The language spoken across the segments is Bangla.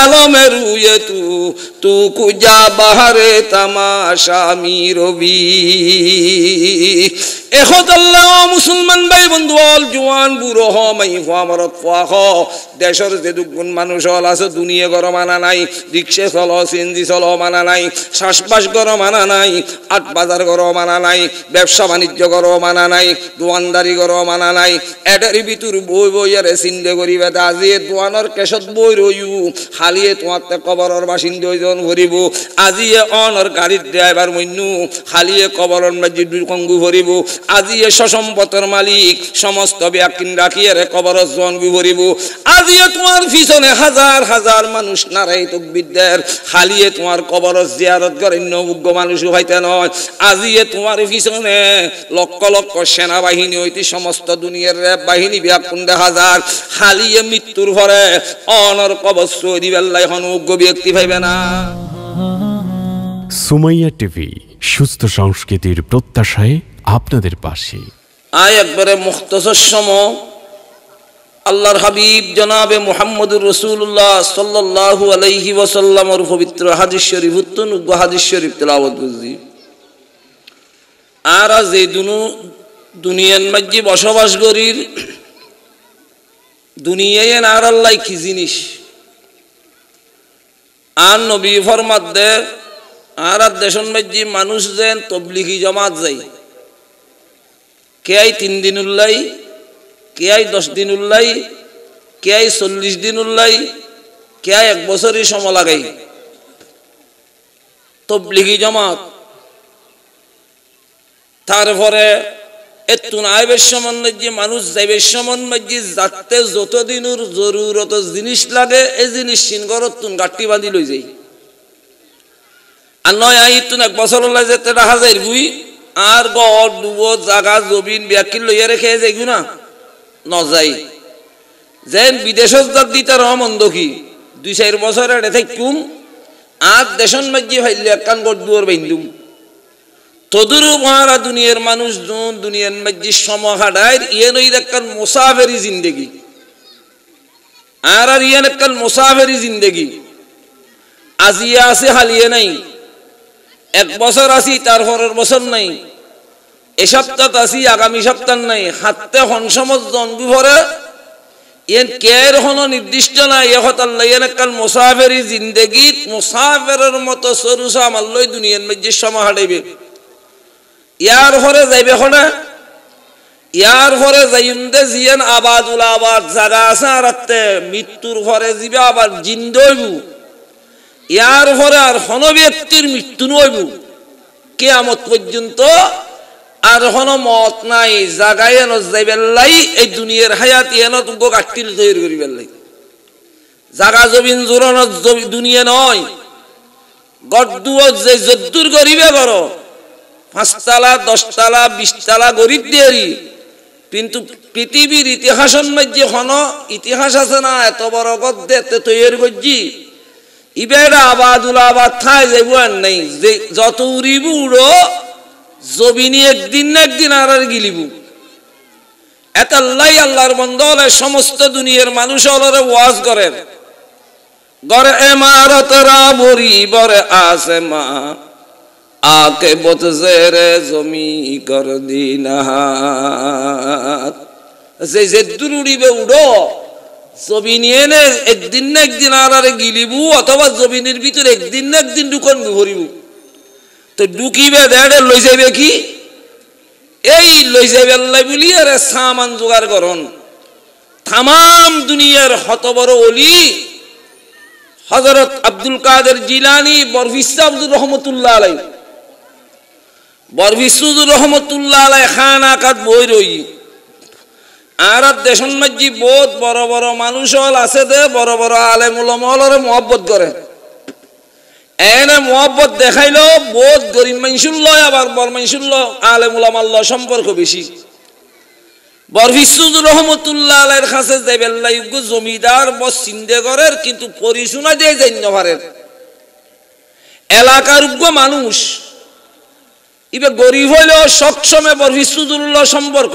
عالم روی تو تو کجا بہر تماشا می روی এখন আল্লাহ মুসলমান ভাই বন্ধু হল জুয়ান হ মাই হওয়া মরত খোয়া হ দেশের যে দুগুণ মানুষ হল আছে দুনিয়া গর মানা নাই রিক্সে চল সিএনজি চল মানা নাই শ্বাসবাস গর মানা নাই আট বাজার গর মানা নাই ব্যবসা বাণিজ্য গর মানা নাই দোয়ানদারি গর মানা নাই এটারি ভিতর বই বই আরে চিন্তা করিবে আজিয়ে দোয়ানোর কেশত বই রইউ হালিয়ে তোমার কবরের বাসিন্দা ওইজন ভরিব আজিয়ে অনর গাড়ির ড্রাইভার মইনু হালিয়ে কবরের মাঝে কঙ্গু ভরিব আজি এ সম্পদের মালিক সমস্ত ব্যাকিন রাখিয়ে রে কবর জন বিভরিব আজি তোমার পিছনে হাজার হাজার মানুষ নারাই তকবিদ্যার তোমার জিয়ারত করেন মানুষ হইতে নয় তোমার পিছনে লক্ষ লক্ষ সেনাবাহিনী হইতে সমস্ত দুনিয়ার র্যাব বাহিনী ব্যাকুণ্ডে হাজার হালিয়ে মৃত্যুর ঘরে অনর কবর সৌদি বেল্লায় ব্যক্তি ভাইবে না সুমাইয়া টিভি সুস্থ সংস্কৃতির প্রত্যাশায় আপনাদের পাশে আয় একবারে মুক্তসম আল্লাহর হাবিব জনাবে মোহাম্মদুর রসুল্লাহ সাল্লাহু আলহি ওসাল্লামর পবিত্র হাজির শরীফ উত্তন হাজির শরীফ তেলাওয়াত বুঝি আর আজ এই দুনু দুনিয়ান মাজ্জি বসবাস করির দুনিয়ায় আর আল্লাহ কি জিনিস আর নবী ফরমাত দে আর দেশন মাজ্জি মানুষ যেন তবলিগি জমাত যায় কে আই তিন দিন উল্লাই কে আই দশ দিন উল্লাই কে আই চল্লিশ দিন উল্লাই কে আই এক বছরই সম লাগাই তবলিগি জমাত তারপরে এতুন আইবের সমন্বয় যে মানুষ যাইবের সমন্বয় যে যাতে যতদিনুর জরুরত জিনিস লাগে এই জিনিস সিনগর তুন গাঠি বাঁধি লই যাই আর নয় আই তুন এক বছর হলে যেতে দেখা যায় বুই আর গড় ডুব জাগা জমিন ব্যাকিল লইয়া রেখে যাইগু না নজাই যেন বিদেশত যাত দি তার মন্দ কি দুই চার বছর থাকুম আর দেশন মাগিয়ে ফাইল একান গড় দুয়ার বাইন্দুম তদুরু মহারা দুনিয়ার মানুষ জন দুনিয়ার মাগি সমহাডায় ইয়ে নই একখান মোসাফেরি জিন্দেগি আর আর ইয়ে একখান মোসাফেরি জিন্দেগি আজিয়া আছে হালিয়ে নাই এক বছর আছি তার পরের বছর নাই এ সপ্তাহ আছি আগামী সপ্তাহ নাই হাতে হন সমজন বিভরে ইয়েন কেয়ের হন নির্দিষ্ট না ইয়ে হতাল একাল কাল মুসাফেরি জিন্দেগিত মতো সরুসা আমার লই দুনিয়ান মধ্যে সমা হারাইবে ইয়ার হরে যাইবে হনা ইয়ার হরে যাইন্দে জিয়েন আবাদ উল আবাদ জাগা আছে আসা রাত্রে মৃত্যুর হরে জিবে আবার জিন্দইবু ইয়ার ঘরে আর হন ব্যক্তির মৃত্যু নইব কেয়ামত পর্যন্ত আর হন মত নাই জাগাই এন যাইবেল্লাই এই দুনিয়ার হায়াত এন তুঙ্গ কাটিল তৈরি করিবেল্লাই জাগা জমিন জোরন দুনিয়া নয় গড্ডুয় যে যদ্দুর গরিবে করো পাঁচতলা দশতলা বিশতলা গরিব দিয়ারি কিন্তু পৃথিবীর ইতিহাসের মধ্যে হন ইতিহাস আছে না এত বড় গদ্যে তৈরি করছি ইবেরা আবাদুল আবাদ থায় যেবুয়ান নেই যে যত উড়িবু উড়ো জবিনি একদিন না একদিন আর আর গিলিবু এত আল্লাহ আল্লাহর বন্ধ হলে সমস্ত দুনিয়ার মানুষ অলরে ওয়াজ করেন গড়ে এমারত রাবরি বরে আসে মা আকে বত জেরে জমি কর দিন যে জেদ্দুর উড়িবে উড়ো জমি নিয়ে নে একদিন না একদিন আর আরে গিলিবু অথবা জমিনের ভিতরে একদিন না একদিন ঢুকন ভরিবু তো ঢুকিবে দেড়ে লই যাবে কি এই লই যাবে আল্লাহ বলি আরে সামান জোগাড় করন তাম দুনিয়ার হতবর অলি হজরত আব্দুল কাদের জিলানি বরফিসা আব্দুল রহমতুল্লাহ আলাই বরফিসুদুর রহমতুল্লাহ আলাই খান আকাত বই রই আর দেশন মাঝি বহুত বড় বড় মানুষ হল আছে দে বড় বড় আলেম উলমহলরে মহব্বত করে এনে মহব্বত দেখাইল বহুত গরিব মানুষুর লয় আবার বড় মানুষুর ল আলে উলামার ল সম্পর্ক বেশি বরফিসুদ রহমতুল্লাহ আলের কাছে যাইবেন লাইগু জমিদার বস চিন্তে করের কিন্তু পরিশোনা দিয়ে জান্য ভারের এলাকার উগ্র মানুষ ইবে গরিব হইলেও সক্ষমে বরফিসুদুল্লাহ সম্পর্ক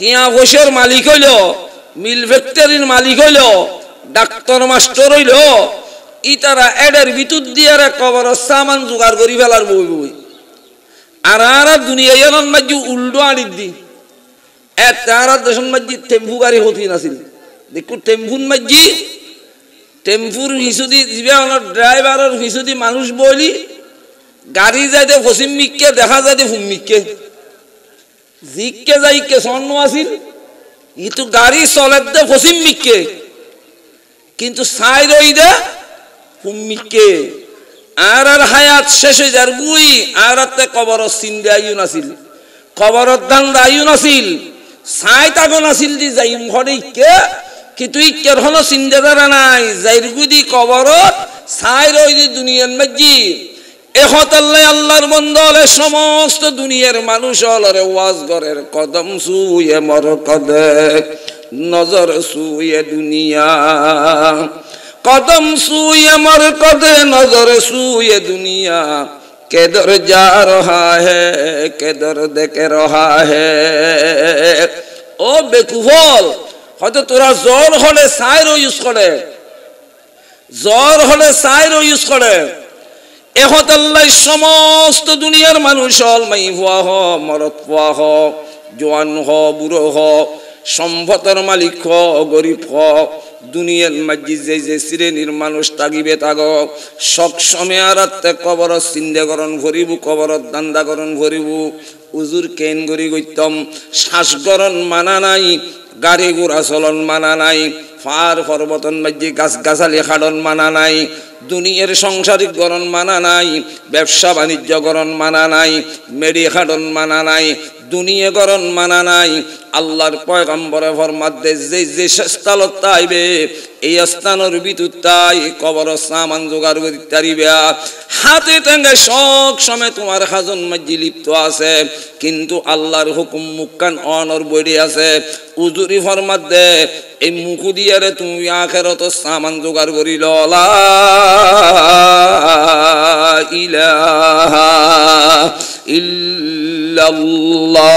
টিয়া গোসের মালিক হইল মিল ফ্যাক্টরির মালিক হইল ডাক্তার মাস্টার হইল ই তারা এডের ভিতর দিয়ে কবর সামান জোগাড় করি ফেলার বই বই আর আর দুনিয়া এলাম মাঝি উল্টো আনির দি এ তারা দেশন মাঝি টেম্পু গাড়ি হতি নাছিল দেখু টেম্পুর মাঝি টেম্পুর হিসুদি জীবনের ড্রাইভারের হিসুদি মানুষ বলি গাড়ি যাইতে পশ্চিম মিককে দেখা যাইতে ফুম মিককে জিকে যাইকে স্বর্ণ আছিল কিন্তু গাড়ি চলের দে পশ্চিম মিকে কিন্তু সাই রই দে মিককে আর আর হায়াত শেষ হয়ে যার বুই আর তে কবর চিন্দে আইন আছিল কবর দান আইন আছিল সাই তাগন আছিল দি যাই ঘরে ইকে কিন্তু ইকের হন চিন্দে দ্বারা নাই যাইর গুদি কবর সাই রই দি দুনিয়ার মজ্জিদ এহতাল্লাই আল্লাহর বন্দলে সমস্ত দুনিয়ার মানুষ অলরে ওয়াজ গরের কদম সুয়ে মর কদে নজর সুয়ে দুনিয়া কদম সুয়ে মর কদে নজর সুয়ে দুনিয়া কেদর যা রহা হে কেদর দেখে রহা হে ও বেকুফল হয়তো তোরা জ্বর হলে সাইরও ইউজ করে জ্বর হলে সাইরও ইউজ করে সমস্ত দুনিয়ার মানুষ হল মাই হুয়া হ মরত হুয়া হ জোয়ান হ বুড়ো হ সম্ভতার মালিক হ গরিব হ দুনিয়ার মসজিদ যে যে শ্রেণীর মানুষ তাগিবে তাগ সব সময় আত্মে কবর চিন্তাকরণ ভরিবু কবর দান্দাকরণ ভরিবু উজুর কেন গরি গৈতম শ্বাসকরণ মানা নাই গাড়ি ঘোড়া চলন মানা নাই ফার পর্বতন বাজ্যে গাছ গাছালি খাড়ন মানা নাই দুনিয়ার সংসারিক গরণ মানা নাই ব্যবসা বাণিজ্য গরণ মানা নাই মেডি খাড়ন মানা নাই দুনিয়া গরণ মানা নাই আল্লাহর পয়গম্বরে ফরমাদ্দে যে যে শেষতালত আইবে এই স্থানের বিদ্যুৎ তাই কবর সামান জোগাড় করি তারিবা হাতে তেঙ্গে শখ সময় তোমার হাজন মাঝি লিপ্ত আছে কিন্তু আল্লাহর হুকুম মুখান অনর বৈরি আছে উজুরি ফরমাত দে এই মুখু দিয়ারে তুমি আখেরত সামান জোগাড় করি ললা ইলাহা ইল্লাল্লাহ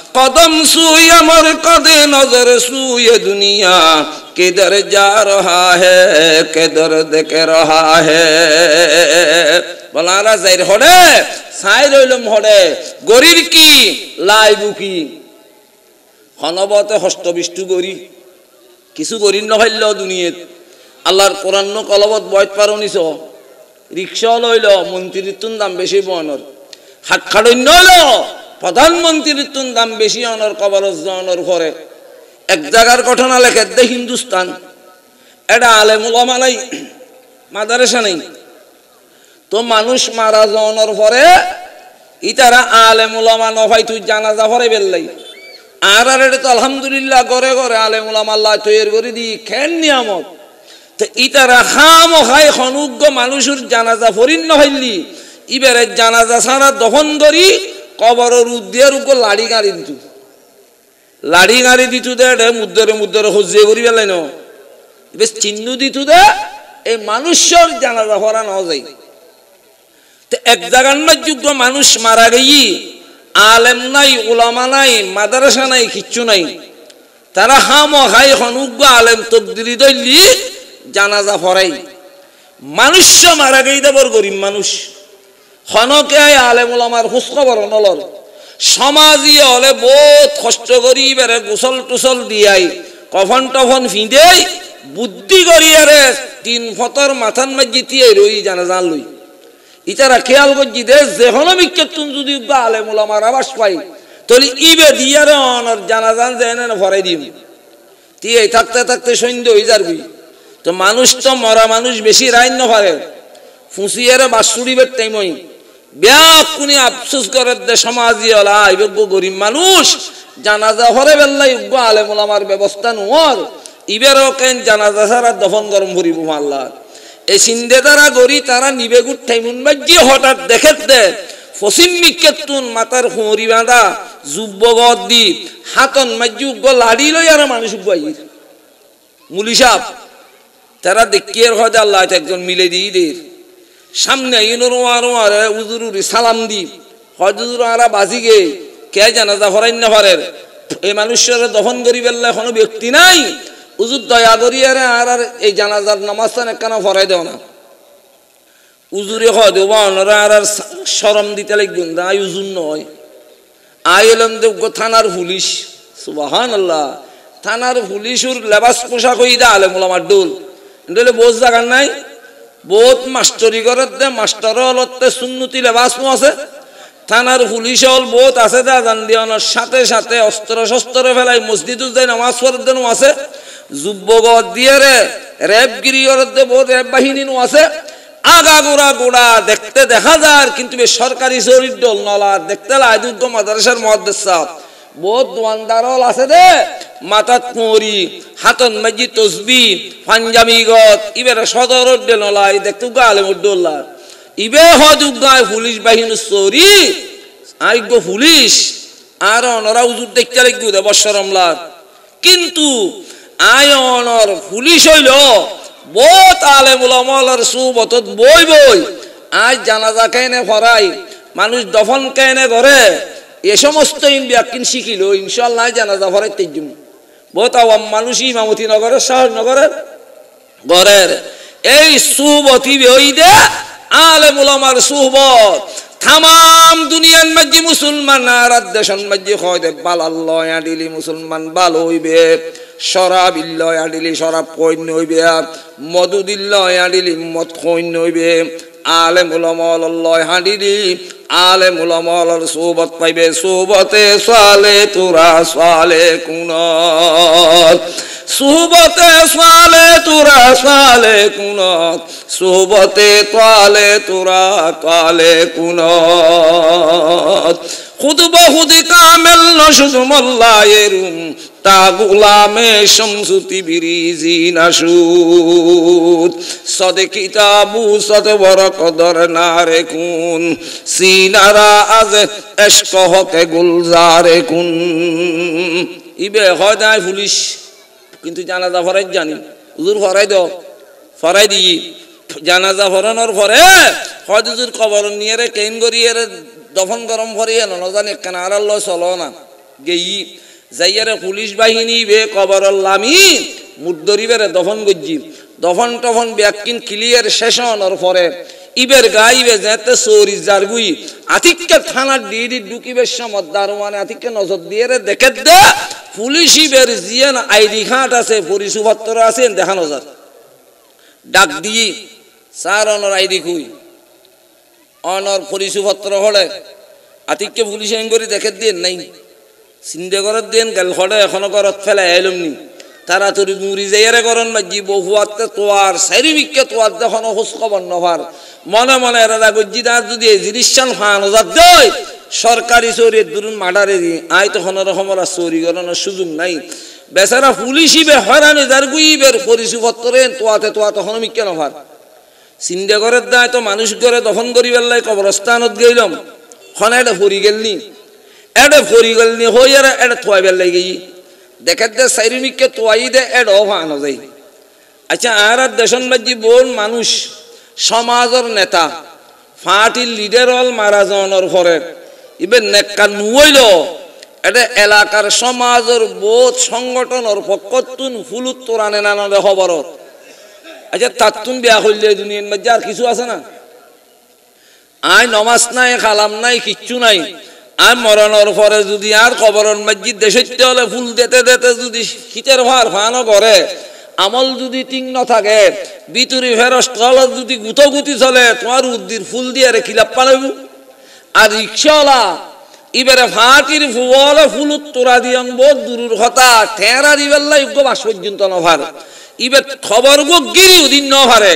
কদম সুই আমার কদে নজর সুই দুনিয়া কেদর যা রহা হে কিধর দেখে রহা হে বলারা যাই হরে সাই রইলম হরে গরির কি লাই বুকি হনবতে বিষ্টু গরি কিছু গরির নভাল্য দুনিয়াত আল্লাহর কোরআন কলবত বয়ত পার নিছ রিক্সা লইল মন্ত্রীর তুন দাম বেশি বয়নর হাত খাড়ন্য প্রধানমন্ত্রীর তুন দাম বেশি অনর কবরজনর ঘরে এক জায়গার ঘটনা লেখে দে হিন্দুস্তান এটা মুলামা নাই মাদারেসা নেই তো মানুষ মারা যাওয়ানোর পরে ইতারা মুলামা নভাই তুই জানাজা ভরে বেললাই আর আর এটা তো আলহামদুলিল্লাহ ঘরে ঘরে আলে মুলামাল্লা তৈরি করে দি খেন নিয়ামত তো ইতারা খাম খাই খনুজ্ঞ মানুষের জানাজা ফরিন্ন হইলি ইবারে জানাজা সারা দহন করি কবর রুদ্দিয়ার উপর লাড়ি গাড়ি দিত লাড়ি গাড়ি দিত দে মুদ্দরে মুদ্দরে হজ্জে করি ন বেশ চিহ্ন দিত দে এই মানুষের জানাজা হরা ন যায় তো এক জাগার যোগ্য মানুষ মারা গেই আলেম নাই ওলামা নাই মাদ্রাসা নাই কিচ্ছু নাই তারা হাম হাই হনুজ্ঞ আলেম তবদিলি দৈলি জানাজা ফরাই মানুষ মারা গেই দেবর গরিব মানুষ হনকে আলেমুল আমার খোঁজখবর নলর সমাজি হলে বহুত কষ্ট করি বেড়ে গোসল টুসল দিয়াই কফন টফন ফিঁদেই বুদ্ধি করিয়ারে তিন ফতর মাথান মাজি তিয়াই রই জানা জান লই ইতারা খেয়াল করছি দে যেহনো বিক্ষেপন যদি আলেমুল আমার আবাস পাই তলি ইবে দিয়ারে অনর জানা জান যে এনে ভরাই দিম তিয়াই থাকতে থাকতে সৈন্য হয়ে যাবি তো মানুষ তো মরা মানুষ বেশি রাইন পারে ফুঁসিয়ারে বাসুড়ি বের টাইমই ব্যাকুনি আফসুস করে দে সমাজি ওলা ইবেগ গরিব মানুষ জানাজা হরে বেল্লাই উগ্র আলেম ওলামার ব্যবস্থা নোয়ার ইবেরও কেন জানাজা সারা দফন গরম ভরিব মাল্লার এই সিন্ধে তারা গরি তারা নিবে গুঠাই মুনবাজি হঠাৎ দেখে দে ফসিম মিকেতুন মাতার হুঁড়ি বাঁধা যুব্যবদ দি হাতন মাজি উগ্র লাড়ি লই আর মানুষ উগ্রাইর মুলিসাপ তারা দেখিয়ে হয়তো আল্লাহ একজন মিলে দিয়ে দের সামনে ইনোর আরো আরে উজুরুরি সালাম দি হজুর আরা বাজি গে কে জানাজা হরাইন না পারে এই মানুষের দহন গরিবেল্লা কোনো ব্যক্তি নাই উজুর দয়া করি আর আর এই জানাজার নামাজটা কেন ফরাই দেও না উজুরে হয় দেব অন্যরা আর আর সরম দিতে লাগবেন আই উজুর নয় আই এলাম দেব থানার পুলিশ সুবাহান আল্লাহ থানার পুলিশুর লেবাস পোশাক হই দা আলে মোলামার ডোল ডোলে বোঝ জাগার নাই বহুত মাস্টরি করতে মাস্টার অলতে সুন্নতি লেবাস আছে থানার পুলিশ হল বহুত আছে তা জান দিয়ে সাথে সাথে অস্ত্র শস্ত্র ফেলাই মসজিদ উদ্দায় নামাজ পড়েন আছে যুব্যগর দিয়ে রে র্যাব গিরি করতে বহুত র্যাব বাহিনী আছে আগা গোড়া গোড়া দেখতে দেখা যায় কিন্তু সরকারি চরিত্র নলা দেখতে লাই মাদ্রাসার মহাদ্দেশ সাহেব বহুত দোয়ানদারল আছে দে মাথাত কুঁড়ি হাতন মাজি তসবি পাঞ্জামি গত ইবেরা সদর ডেনলাই দেখতে গালে মুড্ডোল্লার ইবে হদুগায় পুলিশ বাহিনী চোরি আইগ্য পুলিশ আর অনরা উজুর দেখতে লাগবে দেবশ্বরমলার কিন্তু আয়নর পুলিশ হইল বহুত আলেমুল অমলের সুবতত বই বই আজ জানাজা কেনে ফরাই মানুষ দফন কেনে ঘরে এ সমস্ত ইন্ডিয়াকিন শিখিল ইনশাল্লাহ জানাজা ভরাই তেজুম বহুত আওয়াম মানুষ ইমামতি নগরের শহরনগরের গড়ের এই সুবতি বেহইদে আলে মুলামার সুহবত তাম দুনিয়ান মাঝি মুসলমান আর দেশন মাঝি হয় বালাল্লয় আডিলি মুসলমান বাল হইবে শরাব ইল্লয় আডিলি শরাব কইন হইবে মদুদিল্লয় আডিলি মদ কইন হইবে আলে মুলমল্লয় হাঁডিরি আলে মুলমল সোবত পাইবে সোবতে সালে তোরা সালে কুন সুহবতে সালে তোরা সালে কুন সুহবতে তালে তোরা তালে কুন খুদবা খুদি কামেল নসুজমল্লায়েরুম তা গুলামে সমসুতি বিরিজি নাসুদ সদে কিতাবু সদ বড় কদর নারে কুন সিনারা আজ এশক হকে গুলজারে কুন ইবে হয় নাই পুলিশ কিন্তু জানাজা ফরাই জানি হুজুর ফরাই দাও ফরাই দিই জানাজা ফরানোর পরে হয় হুজুর কবর নিয়ে রে কেন করিয়ে দফন গরম করিয়ে নজানি কেন আর চলো না গেই যাইয়ারে পুলিশ বাহিনী বে কবর লামি মুদ্দরিবের দফন গজ্জি দফন টফন ব্যাকিন ক্লিয়ার হওয়ার পরে ইবের গাইবে যেতে সৌরি জারগুই আতিককে থানার ডিডি বেশ সমত দারোয়ানে আতিককে নজর দিয়ে রে দেখে দে পুলিশ ইবের জিয়েন আইডি ঘাট আছে পরিসুভত্তর আছে দেখা নজর ডাক দিয়ে স্যার অনর আইডি খুই অনর পরিসুভত্তর হলে আতিককে পুলিশ এঙ্গরি দেখে দিয়ে নাই চিন্তা করত দেন গেল খড়ে এখনো করত ফেলা এলুম নি তারা তোর মুড়ি যাইয়ারে করন মাঝি বহুয়াতে তোয়ার সারি চারিবিক্ষে তোয়ার দেখো খোঁজ খবর নহর মনে মনে এরা গজ্জি দাঁত যদি এই জিনিসান হান ওজার দেয় সরকারি চোরের দুরুন মার্ডারে দি আয় তখন রকমরা চোরি করানোর সুযোগ নাই বেচারা পুলিশই বে হয়রানি যার গুই বের গুইবের পত্রে তোয়াতে তোয়া তখন মিক্কে নভার চিন্তা করে দায় তো মানুষ করে দহন করি লাই কবরস্থানত গেলাম খনে এটা ফুরি গেলনি এড ফরি গেল নি হই আর এড থোয়াইবার লাগি দেখাত দে সাইরিনিকে তোয়াই দে এড অফানো যাই আচ্ছা আর দেশন মাজি বোন মানুষ সমাজের নেতা ফাটি লিডার হল মারাজনের ঘরে ইবে নেকা নুইল এটা এলাকার সমাজের বোধ সংগঠন সংগঠনের পক্ষতুন ফুলুত তোরানে নানাবে খবর আচ্ছা তাতুন বিয়া হইলে দুনিয়ার মধ্যে আর কিছু আছে না আয় নমাজ নাই খালাম নাই কিচ্ছু নাই আর মরানোর পরে যদি আর কবরন মসজিদ দেশে হলে ফুল দেতে দেতে যদি শীতের ভার ফানো করে আমল যদি তীক্ষ্ণ থাকে বিতুরি ফেরস কলর যদি গুতি চলে তোমার উদ্দির ফুল দিয়ে রে খিলাপ পালাবু আর রিক্সাওয়ালা ইবারে ফাটির ফুলে ফুল উত্তরা দিয়ং বহুত দূরের কথা ঠেরা দিবেল্লা ইগ্য বাস পর্যন্ত নভার ইবে খবর গো গিরি উদিন নভারে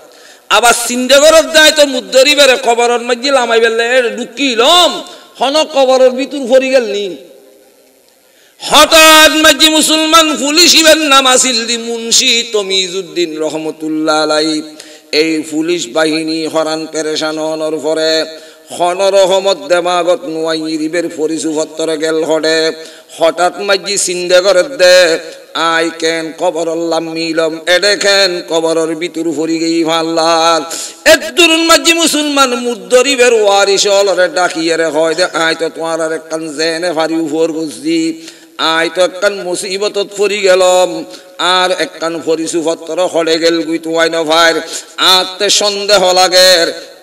আবার সিন্দেগরত যায় তো মুদ্দরি বেড়ে কবরের মধ্যে লামাই বেলে ঢুকিলম হন কবরের ভিতর ফরি গেল নিন হঠাৎ মাঝি মুসলমান পুলিশ নাম নামাসিল দি মুন্সি তমিজুদ্দিন রহমতুল্লাহ আলাই এই পুলিশ বাহিনী হরান পেরেশান হনর পরে হন রহমত দেমাগত নোয়াই রিবের ফরিসু হত্তরে গেল হডে হঠাৎ মাঝি সিন্দেগরত দে আই কেন কবর মিলম এ দেখেন কবরের ভিতর ফরি গেই ভাল্লার এদুরুন মাঝি মুসলমান বের ওয়ারিশ অলরে ডাকিয়ে রে হয় দে আই তো তোমার আর একখান জেনে ভারি উপর গুজি আই তো একখান মুসিবতত ফরি গেলম আর একখান ফরিসু পত্র হলে গেল গুই তুয়াই নভাইর আতে সন্দেহ লাগে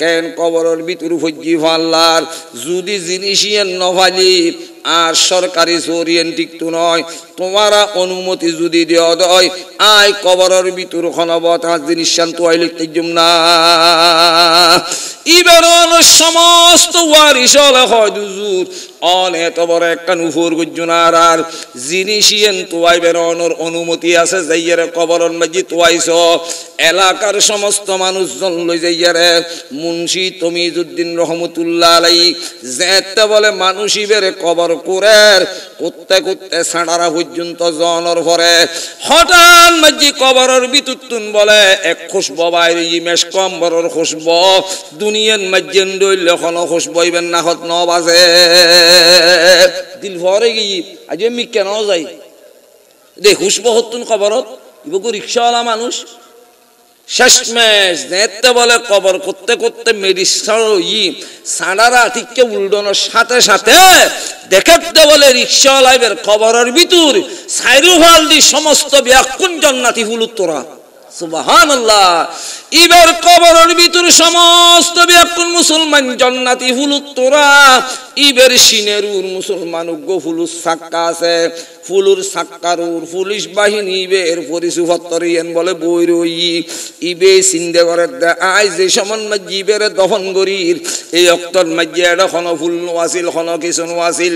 কেন কবরের ভিতর ফজি ফাল্লার যদি জিনিসিয়েন নভালি আর সরকারি সরিয়েন ঠিক তো নয় তোমারা অনুমতি যদি দেওয়া দয় আয় কবরের ভিতর খনবত আজ জিনিস শান্ত আইলে তেজম না ইবেরল সমস্ত ওয়ারিশল হয় দুজুর অন এত বড় একটা নুফুর গুজুনার আর জিনিসিয়েন তোয়াই বেরোনোর অনুমতি আছে যাইয়ারে কবরন বাজি তোয়াইছ এলাকার সমস্ত মানুষজন লই যাইয়ারে মুন্সি তমিজুদ্দিন রহমতুল্লাহ আলাই যেতে বলে মানুষই বেড়ে কবর কুরের করতে করতে সাঁড়ারা হই পর্যন্ত জনর ভরে হঠাৎ মাঝি কবরের বিতুতুন বলে এক খুশব বাইরে মেশ কম্বরের খুশব দুনিয়ান মাঝেন ডইল এখনো খুশব হইবেন না হত ন বাজে দিল ভরে গিয়ে আজ মি কেন যাই দে খুশব হতুন কবরত ইবকু রিক্সাওয়ালা মানুষ শেষমেশ যেতে বলে কবর করতে করতে মেডিসিন ই ঠিককে সাথে সাথে দেখতে বলে রিক্সাওয়ালাইবের কবরের ভিতর সাইরুভাল সমস্ত ব্যাকুণ জন্নাতি হুলুত তোরা সমস্ত মুসলমান জান্নাতি সাক্কা আছে ফুলুর সাক্কারুর পুলিশ বাহিনী বের ইয়েন বলে বই রই ইবে সিন্দে করে আয় যে সমান বের দফন গরির এই অক্তর মাজ্জি এড খন ফুল নোয়াছিল খন কিছু নোয়াছিল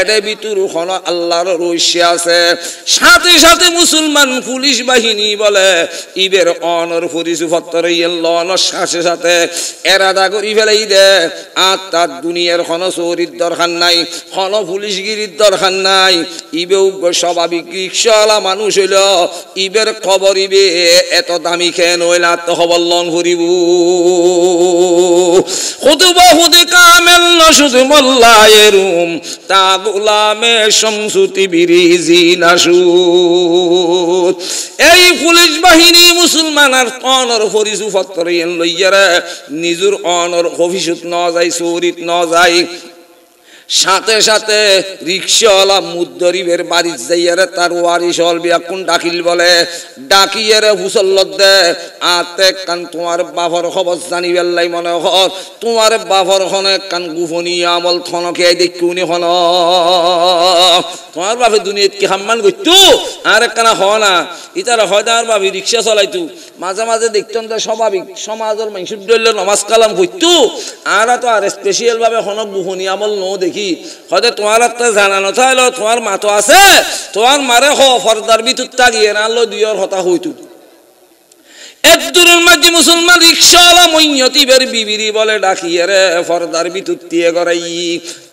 এডে বিতুর খন আল্লাহর রহস্য আছে সাথে সাথে মুসলমান পুলিশ বাহিনী বলে ইবের অনর পরিসুভত্তরিয়েন লন সাথে সাথে এরাদা করি ফেলাই দে আর তার দুনিয়ার খন চৌরির দরকার নাই খন পুলিশগিরির দরকার নাই ইবেও যোগ্য স্বাভাবিক রিক্সাওয়ালা মানুষ হইল ইবের খবর ইবে এত দামি খেয়ে নইলা তো হবল লং হরিব কামেল মোল্লা এরুম তা বিরিজি এই পুলিশ বাহিনী মুসলমান আর অনর ফরিসু ফত্তরিয়েন লইয়ারে নিজুর অনর অফিসুত ন যাই চৌরিত ন যাই সাথে সাথে রিক্সাওয়ালা মুদ্দরিবের বাড়ির যাইয়ারে তার ওয়ারিশ হল কোন ডাকিল বলে ডাকিয়ারে হুসল্লত দে আতে কান তোমার বাফর খবর জানি বেল্লাই মনে হর তোমার বাফর হনে কান গুফনি আমল থনকে দেখি উনি হন তোমার বাপে দুনিয়াত কি সম্মান করতো আর একখানা হ না ইতার হয় আর বাপি রিক্সা চলাইতু মাঝে মাঝে দেখতাম তো স্বাভাবিক সমাজের মানুষ নমাজ কালাম করতো আর তো আর ভাবে হন গুফনি আমল ন দেখি কি হয়তো তোমার একটা জানা নথা হলো তোমার মাতো আছে তোমার মারে হ ফর্দার বিতুর তাগিয়ে না আনলো দুইয়ের হতা হইতু একদূরের মাঝে মুসলমান রিক্সাওয়ালা মৈয়তিবের বিবিরি বলে ডাকিয়ে রে ফর্দার বিতুর তিয়ে গড়াই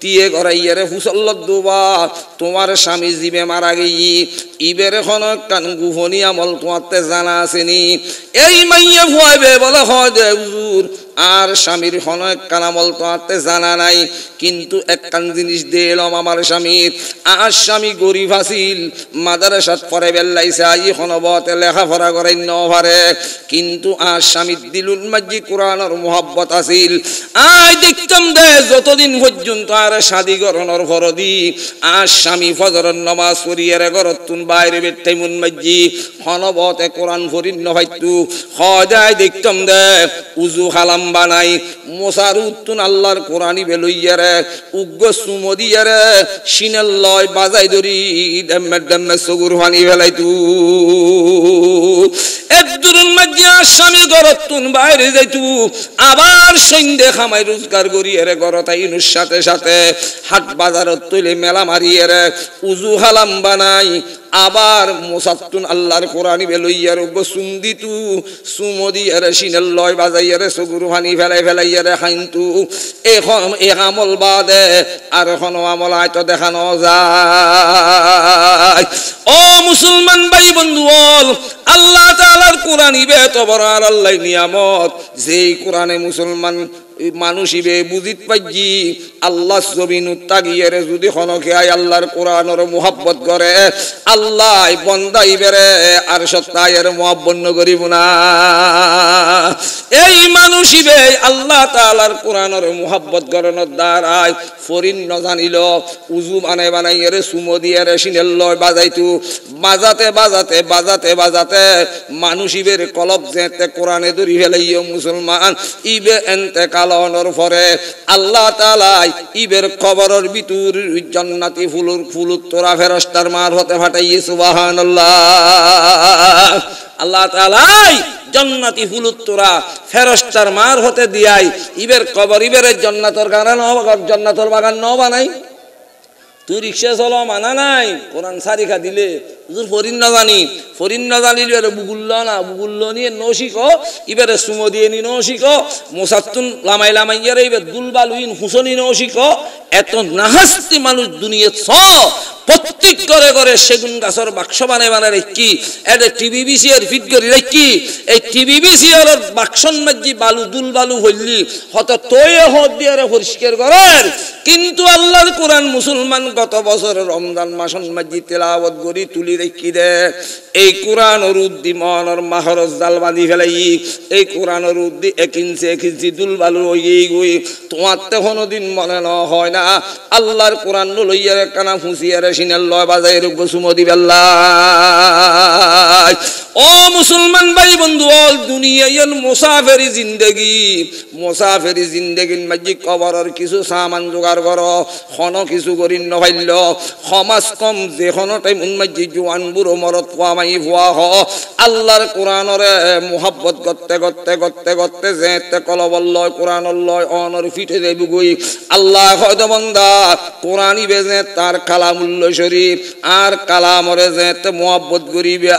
তিয়ে গড়াইয়ে রে ফুসল্ল দুবা তোমার স্বামী জীবে মারা গিয়ে ইবের এখন কান গুহনি আমল তোমাতে জানা আসেনি এই মাইয়া ভুয়াইবে বলে হয় হুজুর আর স্বামীর হন একখান আমল তো আতে জানা নাই কিন্তু একখান জিনিস দিয়ে এলাম আমার স্বামীর আর স্বামী গরিব আসিল মাদারে সাত পরে বেল্লাইছে আই বতে লেখাপড়া করেন নভারে কিন্তু আর স্বামীর দিলুল মাজি কোরআনর মোহাব্বত আসিল আই দেখতাম দে যতদিন পর্যন্ত আর সাদি গরণর ফরদি আর আমি ফজরের নমাজ সরিয়ারে গরত তুন বাইরে বেটাই মুন মাজ্জি হনবতে কোরআন ফরির হয়তু খজায় দেখতাম দে উজু হালাম বানাই মোসার উত্তুন আল্লাহর কোরআনি বেলইয়ারে উগ্র রে সিনের লয় বাজাই ধরি ডেম্মে ডেম্মে সগুর হানি ফেলাইতু একদুরুন মাজ্জি স্বামী গরত বাইরে যাইতু আবার সন্ধ্যে খামাই রোজগার করিয়ারে গরতাইনুর সাথে সাথে হাট বাজারত তুলে মেলা মারিয়ারে উজু হালাম বানাই আবার মোসাত্তুন আল্লাহর কোরআনি বেলইয়ার উগ্র সুন্দিতু সুমদি আরে সিনের লয় বাজাইয়ারে সগুরু হানি ফেলাই ফেলাইয়ারে হাইন্তু এখন এ আমল বাদে আর এখন আমল আয়তো দেখানো যায় ও মুসলমান ভাই বন্ধু আল্লাহ তালার কোরআনি তো বড় আর আল্লাহ নিয়ামত যেই কোরআনে মুসলমান মানুষ ইবে বুঝিত পাইজি আল্লাহ জমিন তাগিয়ে যদি হনকে আয় আল্লাহর কোরআনর মোহাব্বত করে আল্লাহ বন্দা ইবেরে আর সত্তায়ের মোহাব্বত করিব না এই মানুষ ইবে আল্লাহ তালার কোরআনর মোহাব্বত করানোর দ্বারায় ফরিন নজানিল উজু মানে বানাই এরে সুমো দিয়ে রে সিনেল লয় বাজাইতু বাজাতে বাজাতে বাজাতে বাজাতে মানুষ ইবের কলব জেঁতে কোরআনে ধরি ফেলাইয় মুসলমান ইবে এন্তেকা পালনের পরে আল্লাহ তালাই ইবের কবরের বিতুর জন্নাতি ফুলুর ফুল উত্তরা ফেরস্তার মার হতে ফাটাইয়ে সুবাহান আল্লাহ তালাই জন্নাতি ফুল উত্তরা ফেরস্তার মার হতে দিয়াই ইবের কবর ইবের জন্নাতর কারণ ন জন্নাতর বাগান ন বানাই তুই রিক্সা চলো মানা নাই কোরআন সারিখা দিলে হুজুর ফরিন নজানি ফরিন নজানি এবারে বুগুল্ল না বুগুল্ল নিয়ে ন শিখো এবারে সুমো দিয়ে নি শিখো মোসাত্তুন লামাই এবার দুলবাল উইন হুসনি শিখো এত নাহাস্তি মানুষ দুনিয়া ছ প্রত্যেক করে করে সেগুন বাক্স কি এটা টিবিবিসি এর ফিট করি এই এর বাক্সন মাঝি বালু দুল বালু হইলি হত তৈ হত দিয়ে পরিষ্কার করার কিন্তু আল্লাহর কোরআন মুসলমান গত বছর রমজান মাসন মাজি তেলাওয়াত গড়ি তুলি লিখি দে এই কোরআনর উদ্দি মনর মাহরস জাল বাঁধি ফেলাই এই কোরআনর উদ্দি একিনছে একিনছি দুলবালু ওই তোমার মনে ন হয় না আল্লাহর কোরআন লইয়ার কানা ফুঁসিয়ারে সিনের লয় রুগ ও মুসলমান ভাই বন্ধু অল দুনিয়া মুসাফেরি জিন্দেগি মুসাফেরি জিন্দেগির মাঝে কবরের কিছু সামান জোগাড় করো হন কিছু করি নভাইল সমাজ কম যে টাইম উন্মাজি আল্লাহর মৰত পোৱা মাৰি করতে করতে করতে করতে যেতে কলবল্লয় কোরআনল্লয় অনর ফিটে দেবু গুই আল্লাহ হয়তো বন্দা কোরআনই বেজে তার কালামুল্ল শরীফ আর কালামরে যেতে মোহাব্বত করিবে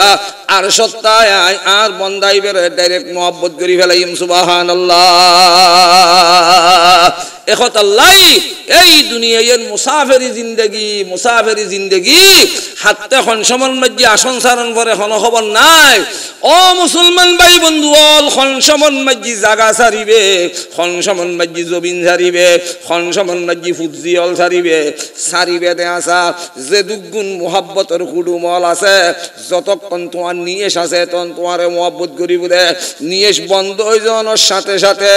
আর সত্তায় আর বন্দাই বেড়ে ডাইরেক্ট মোহাব্বত করি ফেলাইম সুবাহান আল্লাহ এখত আল্লাহ এই দুনিয়ায় মুসাফেরি জিন্দগি মুসাফেরি জিন্দগি হাতে এখন সমন মধ্যে আসন সারণ করে হন খবর নাই ও মুসলমান ভাই বন্ধু বল খনসমন মাজ্জি জাগা সারিবে খনসমন মাজ্জি জবিন সারিবে খনসমন মাজ্জি অল সারিবে সারিবে দে আসা যে দুগুণ মোহাব্বতর মল আছে যতক্ষণ তোমার নিয়েশ আছে তখন তোমারে মোহাব্বত করিব দে নিয়েশ বন্ধ হয়ে যাওয়ানোর সাথে সাথে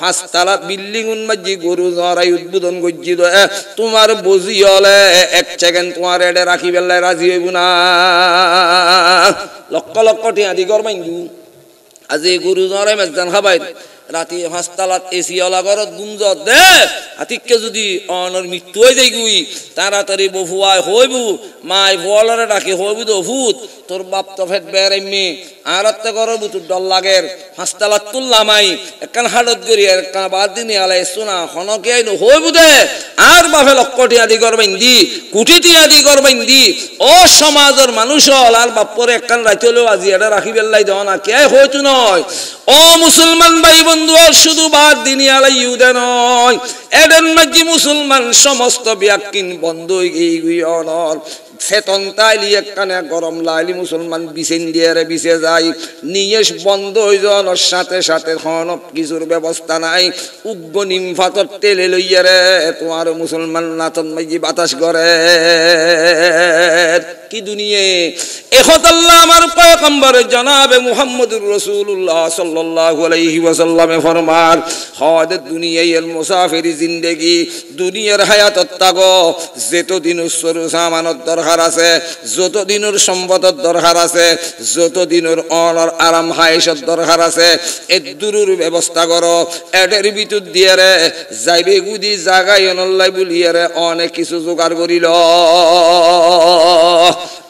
পাঁচতলা বিল্ডিং উন্মাজ্জি গরু জরাই উদ্বোধন করছি দে তোমার বুঝি হলে এক সেকেন্ড তোমার এডে রাখি বেলায় রাজি হইব না লক্ষ লক্ষ ঠিয়া দি গরমাইন্দু আজি গুরু নরে মেজান খাবাই ৰাতি পাঁচতালাত এচি অলা ঘৰত গুঞ্জ দে আতিককে যদি অনর মৃত্যু হৈ যাই গুই তাৰাতাৰি বফুৱাই হৈবু মাই ফুৱালৰে ডাকি তো ভূত তোৰ বাপ তো ফেট এমনি এম্মি আৰতে ঘৰৰ বুতুৰ ডল লাগের পাঁচতালাত তুল্লা মাই একান হাডত আর একান বাদ দিনি আলাই চুনা হনকে আইনো হৈবু দে আর বাফে লক্ষটি আদি করবেন দি কুটিটি আদি করবেন দি ও সমাজের মানুষ লাল বাপ পরে একখান রাইতে হলেও আজি এটা রাখি বেল্লাই দেওয়া না কে হয়তো নয় ও মুসলমান ভাই বোন বন্ধুরা শুধু বাদ দিনী আলাই ইউদে নয় এডেন নাকি মুসলমান সমস্ত ব্যাকিন বন্ধ এই গুই অনল ফেতন তাইলি একখানে গরম লাইলি মুসলমান বিছেন দিয়ে রে বিছে যাই নিয়েস বন্ধ হয়ে যাওয়ার সাথে সাথে হন কিছুর ব্যবস্থা নাই উগ্র নিমফাতর তেলে লইয়া রে তোমার মুসলমান নাচন মাইজি বাতাস করে কি দুনিয়ে এখন আল্লাহ আমার পয়গম্বর জনাবে মুহাম্মদুর রসুল্লাহ সাল্লাল্লাহু আলাইহি ওয়াসাল্লামে ফরমার হদ দুনিয়াই এল মুসাফির জিন্দেগি দুনিয়ার হায়াত তাগো যেত দিন সামানত দরকার দরকার আছে যত দিনের সম্পদত দরকার আছে যত দিনের অনর আরাম হায়েসের দরকার আছে দূরের ব্যবস্থা করো এটের ভিতর দিয়ে রে যাইবে গুদি জাগাই অনল্লাই বলিয়ে রে অনেক কিছু জোগাড় করিল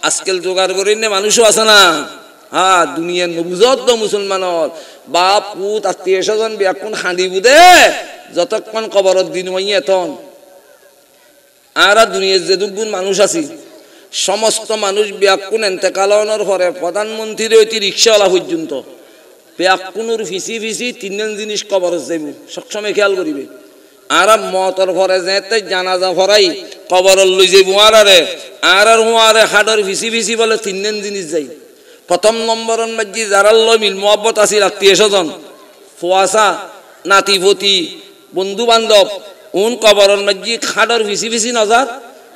আজকাল জোগাড় করিলে মানুষও আছে না হ্যাঁ দুনিয়ার নবুজত মুসলমানর বাপ পুত আত্মীয় স্বজন বিয়াকুন হাঁদি বুদে যতক্ষণ কবরত দিন হইয়া এতন আরা দুনিয়ার যে দুগুণ মানুষ আছি সমস্ত মানুষ এতে কালনের পরে প্রধানমন্ত্রীর ওইটি রিক্সাওয়ালা পর্যন্ত ব্যাকুণুর ফিসি ফিসি তিনজন জিনিস কবর যাইব সবসময় খেয়াল করিবে আর মতর ভরে যেতে জানাজা ভরাই কবর লই যাইব আর আরে আর আর হুঁয়ারে হাডর ফিসি ফিসি বলে তিনজন জিনিস যাই প্রথম নম্বরের মাঝি যারা লই মিল মোহব্বত আসিল আত্মীয় এসজন ফুয়াশা নাতিপতি বন্ধু বান্ধব উন কবরের মাঝি খাডর ফিসি ফিসি নজার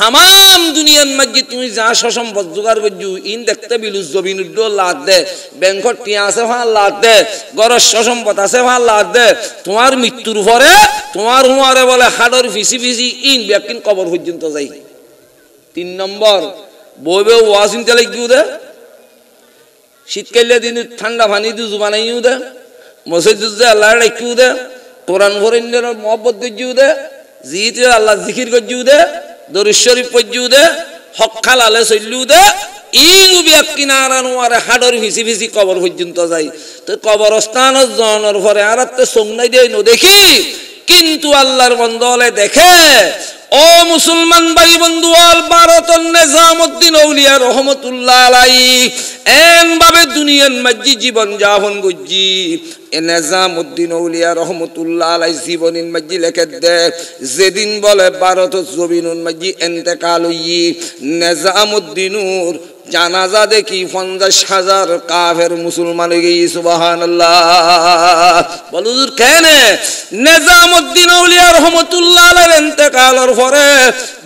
তাম দুনিয়ান মাগি তুমি যা সসম্পদ জোগাড় করছু ইন দেখতে বিলু জমিন লাদ দে ব্যাংকর টিয়া আছে ভাল লাদ দে গরজ সসম্পদ আছে ভাল লাদ দে তোমার মৃত্যুর পরে তোমার হুঁয়ারে বলে হাড়র ফিসি ফিসি ইন ব্যাকিন কবর পর্যন্ত যাই তিন নম্বর বই বউ ওয়াশিং তেলে গিয়ে দে শীতকালে দিন ঠান্ডা পানি দিয়ে জুবানাইও দে মসজিদ যে আল্লাহ রাখিও দে কোরআন ভরিন্দ্রের মহব্বত গজিও দে জিতে আল্লাহ জিকির গজিও দে দরিশ শরীফ দে হকাল আলে চল্লু দে কবর পর্যন্ত যাই তো কবরস্থান জনের ঘরে আর তো নাই দিয়ে দেখি কিন্তু আল্লাহর বন্দলে হলে দেখে ও মুসলমান ভাই বন্ধু আল ভারত নিজামুদ্দিন আউলিয়া রহমতুল্লাহ আলাই এন ভাবে দুনিয়ার মাঝি জীবন যাপন এ নিজামুদ্দিন আউলিয়া রহমতুল্লাহ আলাই জীবনীর মাঝি লেখে দে যেদিন বলে ভারত জবিনুন মাঝি এন্তেকাল হই নিজামুদ্দিনুর জানাজা দেখি পঞ্চাশ হাজার কাফের মুসলমান গিয়ে সুবাহান বলুজুর কেনে নেজামুদ্দিন আউলিয়া রহমতুল্লাহ এতেকালর পরে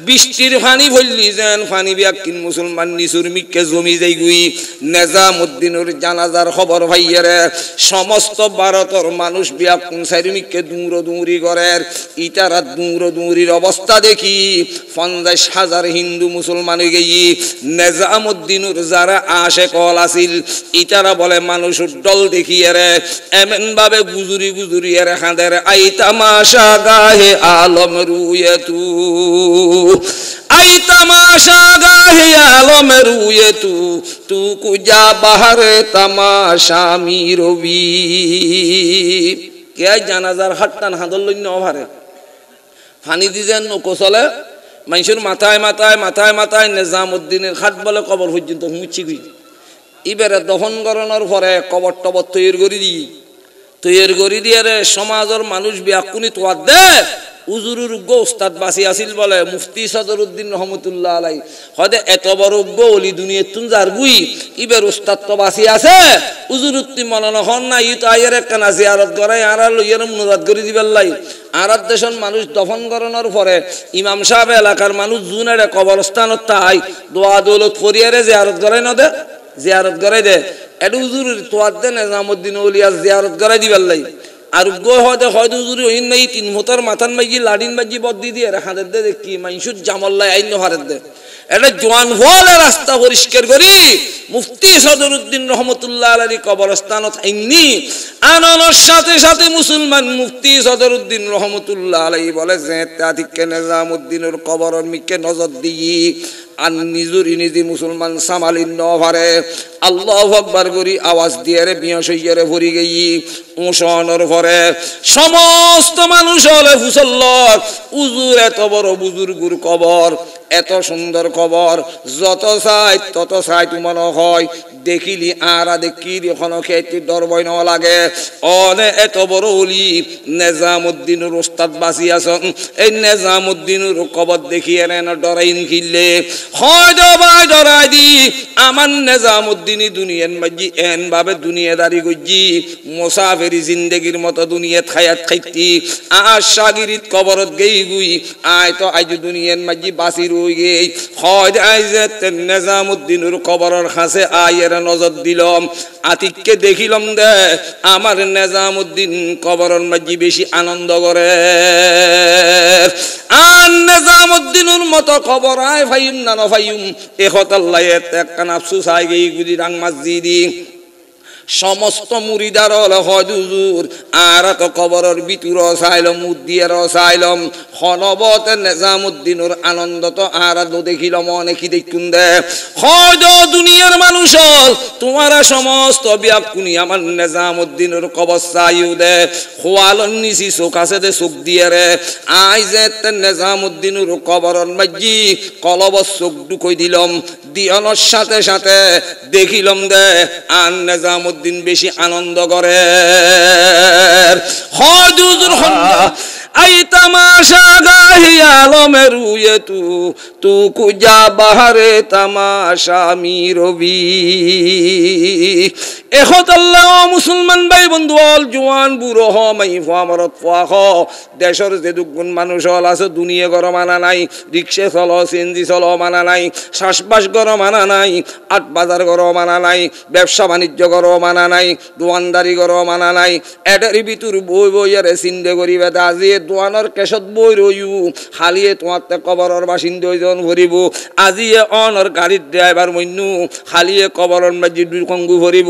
বৃষ্টির ফানি ভরলি যেন ফানি বিয়াকিন মুসলমান নিচুর মিকে জমি যাই গুই নেজামুদ্দিনের জানাজার খবর ভাইয়েরে সমস্ত ভারতের মানুষ বিয়াকুন সাইর মিকে দুমরো দুমরি করের ইটারা দুমরো দুমরির অবস্থা দেখি পঞ্চাশ হাজার হিন্দু মুসলমান গেই নেজামুদ্দিন দিনুর যারা আসে কল আসিল ইতারা বলে মানুষ উড্ডল দেখিয়ে রে এমন ভাবে গুজুরি গুজুরি এর হাঁদের আই তামাশা গাহে আলম রুয়ে তু আই তামাশা গাহে আলম রুয়ে তু তু কুজা বাহারে তামাশা মি রবি কে জানাজার হাট্টান হাঁদল লইন্য অভারে ফানি দিজেন নৌকো চলে মানুষের মাথায় মাথায় মাথায় মাথায় নেজাম উদ্দিনের খাত বলে কবর পর্যন্ত মুচি গুই এবারে দহন গরণের পরে কবর টবর তৈরি করে দিই তো এর গড়ি দিয়ে রে সমাজের মানুষ বিয়াকুনি তোয়ার দে উজুরুর উস্তাদ বাসি আসিল বলে মুফতি সদর উদ্দিন রহমতুল্লাহ আলাই হদে এত বড় উগ্র অলি দুনিয়ে তুন যার গুই ইবের উস্তাদ তো বাসি আছে উজুর উত্তি মনন হন না ই তো আইয়ের একটা না জিয়ারত করে আর লইয়ের মনোজাত করে দিবেন লাই আর দেশের মানুষ দফন করানোর পরে ইমাম সাহেব এলাকার মানুষ জুনেরে কবরস্থানত তাই দোয়া দৌলত ফরিয়ারে জিয়ারত করে নদে জিয়ারত করাই দে এটা হুজুরের তোয়াদ্দে নিজামুদ্দিন উলিয়ার জিয়ারত করাই দিবার লাই আর গো হয়তো হয়তো হুজুরি ওইন নাই তিন মোতার মাথান বাজি লাডিন বাজি বদ দি দিয়ে হাতের দে কি মাইনসুর জামল্লাই আইন হারের দে এটা জোয়ান হওয়ালে রাস্তা পরিষ্কার করি মুফতি সদরুদ্দিন রহমতুল্লাহ আলী কবরস্থানত আইননি আনানোর সাথে সাথে মুসলমান মুফতি সদরুদ্দিন রহমতুল্লাহ আলাই বলে যে তাদিকে নিজামুদ্দিনের কবরের মিকে নজর দিই আর নিজুরি নিজি মুসলমান সামালিন নভারে আল্লাহ আকবার করি আওয়াজ দিয়ে রে বিয়া সইয়ে রে ভরি গেই উষণর ভরে সমস্ত মানুষ হলে ফুসল্লর উজুর এত বড় বুজুর্গুর কবর এত সুন্দর কবর যত চাই তত চাই তোমার হয় দেখিলি আর দেখিলি খনকে একটি ডরবই ন লাগে অনে এত বড় অলি নেজামুদ্দিনুর ওস্তাদ বাসি আসন এই নেজামুদ্দিনুর কবর দেখিয়ে এনে ডরাইন কিনলে হয় ভাই ডরাই দি আমার নেজামুদ্দিনী দুনিয়ান বাজি এন ভাবে দুনিয়াদারি গজ্জি মোসাফেরি জিন্দগির মতো দুনিয়াত খায়াত খাইতি আর সাগিরিত কবরত গেই গুই আয় তো আজ দুনিয়ান মাঝি বাসি রই গে হয় যে নেজামুদ্দিনুর কবরের হাসে আয়ের ফেরেস্তারা নজর দিলাম আতিককে দেখিলাম দে আমার নেজাম উদ্দিন কবরের মাঝি বেশি আনন্দ করে আর নেজাম উদ্দিনের মতো খবর আয় ফাইম না নফাইম এ হতাল্লাই একটা আফসুস আয় গেই গুদি রাং মাস দিয়ে সমস্ত মুড়িদার হজুর আর কবরের বিতু রসাইলম উদ্দিয়ার রসাইলম হনবত নেজামুদ্দিনের আনন্দ তো আর দেখিল মনে কি দেখুন দে হজ দুনিয়ার মানুষ তোমারা সমস্ত ব্যাপকুনি আমার নেজামুদ্দিনের কবর চাইও দে খোয়ালন নিচি চোখ আছে দে চোখ দিয়ে রে আই যে নেজামুদ্দিনের কবরন মাজি কলব চোখ ঢুকই দিলম দিয়নের সাথে সাথে দেখিলম দে আর নেজামুদ্দিন দিন বেশি আনন্দ করে হজুর হন্ডা আই تماشا گاہی عالم رویتو تو کجا بہر تماشا می روی এখত আল্লাহ মুসলমান ভাই বন্ধু অল জোয়ান বুড়ো হ মাই ফামরত ফুয়া হ দেশর যে দুগুণ মানুষ হল আছে দুনিয়া গর মানা নাই রিক্সে চল সিএনজি চল মানা নাই শ্বাসবাস গর মানা নাই আট বাজার গর মানা নাই ব্যবসা বাণিজ্য গর মানা নাই দোয়ানদারি গর মানা নাই এটার ভিতর বই বই আর সিন্দে করি বেদা দোয়ানোর কেশত বই রইউ হালিয়ে তোমার তে কবরের বাসিন্দ ভরিব আজিয়ে অনর গাড়ির ড্রাইভার মন্যু হালিয়ে কবরের মাঝি কঙ্গু ভরিব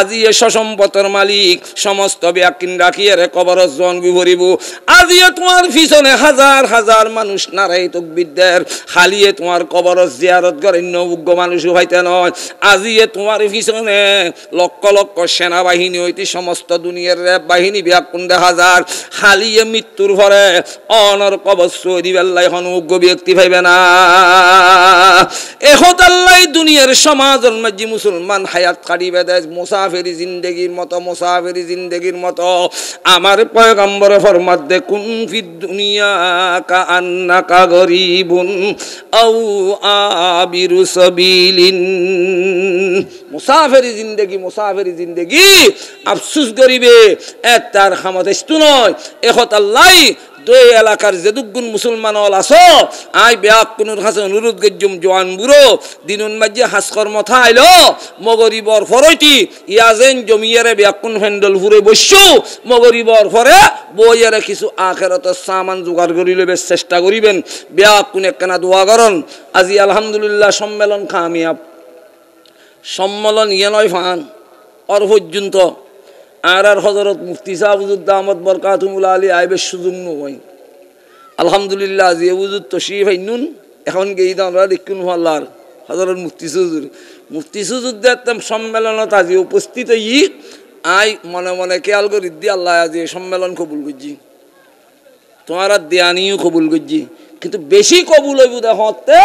আজিয়ে সসম্পতর মালিক সমস্ত ব্যাকিন রাখিয়ে রে কবর জনগু ভরিব আজিয়ে তোমার পিছনে হাজার হাজার মানুষ নারাই তকবিদ্যার হালিয়ে তোমার কবর জিয়ারত গরণ্য উগ্র মানুষ হইতে নয় আজিয়ে তোমার পিছনে লক্ষ লক্ষ সেনাবাহিনী হইতে সমস্ত দুনিয়ার বাহিনী ব্যাকুন হাজার হালিয়ে মৃত্যুর করে অনর কবচ দিবেল্লাই হন উগ্র ব্যক্তি ভাইবে না এখন আল্লাহ দুনিয়ার সমাজ মাঝে মুসলমান হায়াত কাটিবে দেয় মুসাফেরি জিন্দেগির মতো মুসাফেরি জিন্দেগির মতো আমার পয়গম্বর ফরমাত দে কুন ফি দুনিয়া কা আন্না কা গরিবুন আউ আবিরু সাবিলিন মুসাফেরি জিন্দেগি মুসাফেরি জিন্দেগি আফসুস গরিবে এ তার খামতেস্তু নয় এখন আল্লাহ দুই এলাকার যেদুগুণ মুসলমান আস আই বেয়াক হাসে অনুরোধ গেজুম বুড়ো দিনুন মাঝে হাসকর মথা আইল ইয়াজেন জমিয়ারে ফরে বইয়ারে কিছু আখেরত সামান জোগাড় করি লবে চেষ্টা করিবেন বেয়াকুন একখানা দোয়া করন আজি আলহামদুলিল্লাহ সম্মেলন খামিয়াব সম্মেলন ইয়ে নয় ফান অর আর আর হজরত মুফতি সাহাবুজুদ্দ আহমদ বরকাতুমুল আলী আইবের সুযোগ নই আলহামদুলিল্লাহ আজি তো তশিফ ভাই নুন এখন গেই আমরা দেখুন হল্লার হজরত মুফতি সুজুর মুফতি সুজুদ্দে একদম সম্মেলনত আজি উপস্থিত ই আই মনে মনে খেয়াল করি দি আল্লাহ আজি সম্মেলন কবুল করছি তোমার দেয়ানিও কবুল করছি কিন্তু বেশি কবুল হইব দেখতে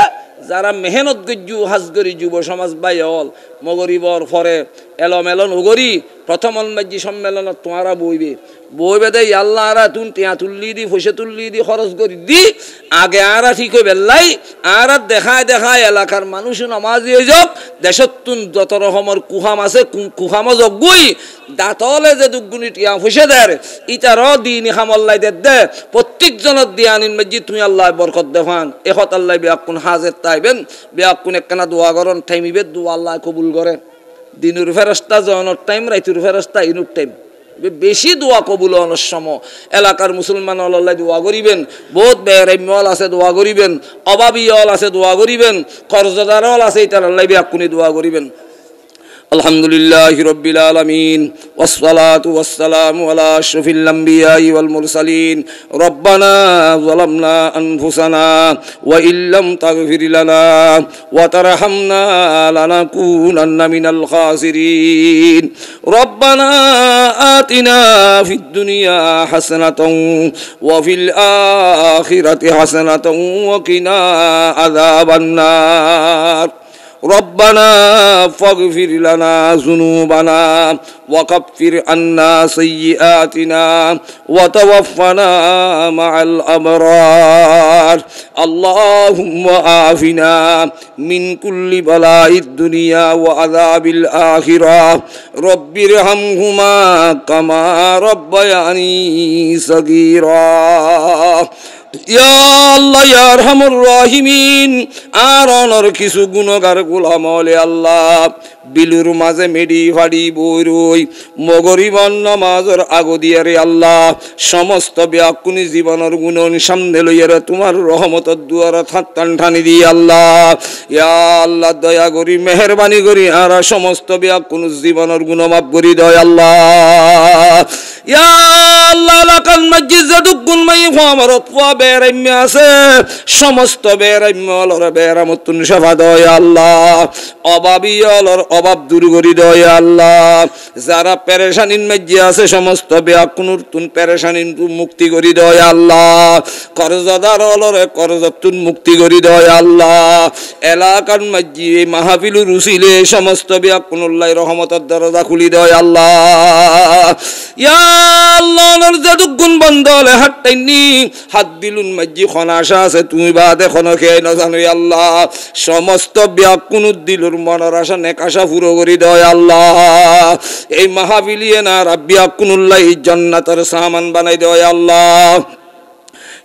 যারা মেহনত গজ্জু হাজগরি যুব সমাজ বাই হল মগরিবর ফরে এলোমেলো ওগরি প্রথম অলমাজি সম্মেলন তোমারা বইবে বইবে দে আল্লাহ আরা তুন টিয়া তুললি দি ফসে তুললি দি খরচ করি দি আগে আরা ঠিক হয়ে বেল্লাই আরা দেখায় দেখায় এলাকার মানুষ নমাজ হয়ে যক দেশত তুন যত রকমের কুহাম আছে কুহাম যজ্ঞই দাঁতলে যে দুগুণি টিয়া ফসে দেয় ইতার দি হামল্লাই দে দে প্রত্যেকজনের দিয়া আনিন মেজি তুমি আল্লাহ বরকত দেখান এখত আল্লাহ বিয়াক্কুন হাজের তাইবেন বিয়াক্কুন একখানা দোয়া করন ঠাইমিবে দোয়া আল্লাহ কবুল করেন দিনুর ফেরস্তা জয়নর টাইম রাইতুর ফেরস্তা ইনুর টাইম বেশি দোয়া কবুল অনেক এলাকার মুসলমান আল্লাহ দোয়া করিবেন বহুত বেহরাম্যল আছে দোয়া করিবেন অভাবী অল আছে দোয়া করিবেন কর্জদার অল আছে এটার আল্লাহ আপনি দোয়া করিবেন الحمد لله رب العالمين والصلاة والسلام على أشرف الأنبياء والمرسلين ربنا ظلمنا أنفسنا وإن لم تغفر لنا وترحمنا لنكونن من الخاسرين ربنا آتنا في الدنيا حسنة وفي الآخرة حسنة وقنا عذاب النار ربنا فاغفر لنا ذنوبنا وكفر عنا سيئاتنا وتوفنا مع الأبرار اللهم عافنا من كل بلاء الدنيا وعذاب الآخرة رب ارحمهما كما رب يعني صغيرا আল্লাহ আর অনর কিছু গুণগার গুলাম আল্লাহ বিলুর মাঝে মেডি ফাড়ি বৈরুই মগরি মগরিবন্ন মাজর আগদিয়ারে আল্লাহ সমস্ত ব্যাকুনি জীবনের গুণন সামনে লইয়ারে তোমার রহমত দুয়ারা থাত্তান ঠানি দি আল্লাহ ইয়া আল্লাহ দয়া করি মেহরবানি করি আরা সমস্ত ব্যাকুন জীবনের গুণ মাপ করি দয় আল্লাহ ইয়া আল্লাহ লাকাল মাজিদ মাজিজাদু মাই হোমার অতবা বেরাইম্য আছে সমস্ত বেরাইম্য অলর বেরামতুন সভা দয় আল্লাহ অভাবী অলর অভাব দূর করি দয় আল্লাহ যারা পেরেশানিন মাজি আছে সমস্ত বেয়াকুনুর তুন পেরেশানিন মুক্তি করি দয় আল্লাহ অলর অলরে তুন মুক্তি করি দয় আল্লাহ এলাকার মাজি মাহাবিলু রুসিলে সমস্ত বেয়াকুনুল্লাহ রহমতের দরজা খুলি দয় আল্লাহ ইয়া আল্লাহ খনর জাদু গুণ বন্ধ হলে হাত টাইনি হাত দিলুন মাঝি খন আশা আছে তুমি বাদে খন খেয়ে নজানো আল্লাহ সমস্ত ব্যাকুন দিলুর মনের আশা নেকাশা পুরো করি দয় আল্লাহ এই মাহাবিলিয়ে না রাব্বিয়া কুনুল্লাহ জন্নাতের সামান বানাই দয় আল্লাহ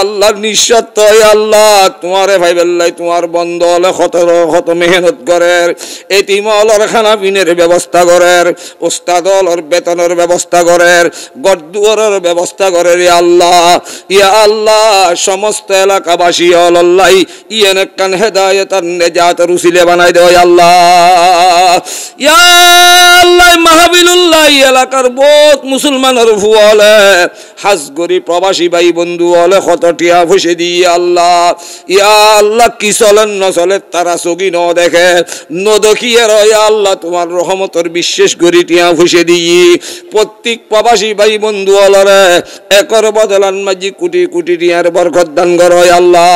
আল্লাহ নিঃস্বার্থ আল্লাহ তোমারে ভাই বেল্লাই তোমার বন্ধ হলে খতর খত মেহনত করের এতিমলর খানা পিনের ব্যবস্থা করের ওস্তাদলর বেতনের ব্যবস্থা করের গডদুয়ারের ব্যবস্থা করের ইয়া আল্লাহ ইয়া আল্লাহ সমস্ত এলাকাবাসী অল্লাই ইয়েন কান হেদায়তার নেজাত রুসিলে বানাই দেয় আল্লাহ ইয়া আল্লাহ মাহাবিলুল্লাহ এলাকার বহুত মুসলমানের ভুয়ালে হাসগরি প্রবাসী ভাই বন্ধু হলে খতটিয়া ফুসে দিয়ে আল্লাহ ইয়া আল্লাহ কি চলেন নচলে তারা চকি ন দেখে নদকিয়ে রয়া আল্লাহ তোমার রহমতর বিশ্বাস করি টিয়া ফুসে দিই প্রত্যেক প্রবাসী ভাই বন্ধু অলরে একর বদলান মাঝি কুটি কুটি টিয়ার বরকত দান করয় আল্লাহ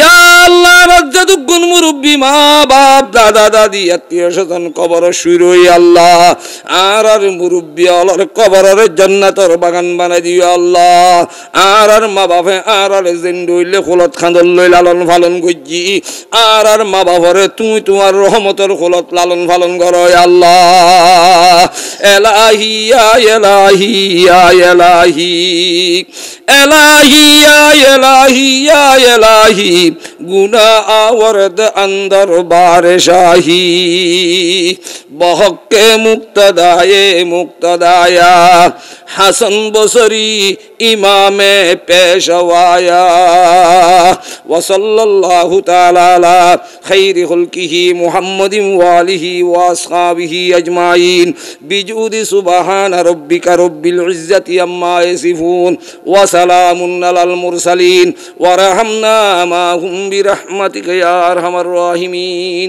ইয়া আল্লাহ রাজ্জাদু দুগুণ মুরব্বী মা বাপ দাদা দাদি আত্মীয় স্বজন কবর শুরুই আল্লাহ আর আর মুরব্বী অলর কবরের জন্নাতর বাগান বানাই দিও আল্লাহ আর আর মা বাপে আর আর জেন্ডুইলে খোলত খাঁদল লই লালন ফালন করছি আর আর মা বাপরে তুই তোমার রহমতের খোলত লালন ফালন কর আল্লাহ এলাহিয়া এলাহিয়া এলাহি এলাহিয়া এলাহিয়া এলাহি গুনা আওয়ারদ আন্দর বারে শাহি বহককে মুক্তদায়ে মুক্তদায়া হাসন বসরি ইমাম پیشوایا وصل اللہ تعالی خیر خلقه محمد والی واصحابه اجمعین بجود سبحان ربک رب العزت اما اسفون وسلام للمرسلین ورحمنا ما هم برحمتك يا ارحم الراحمين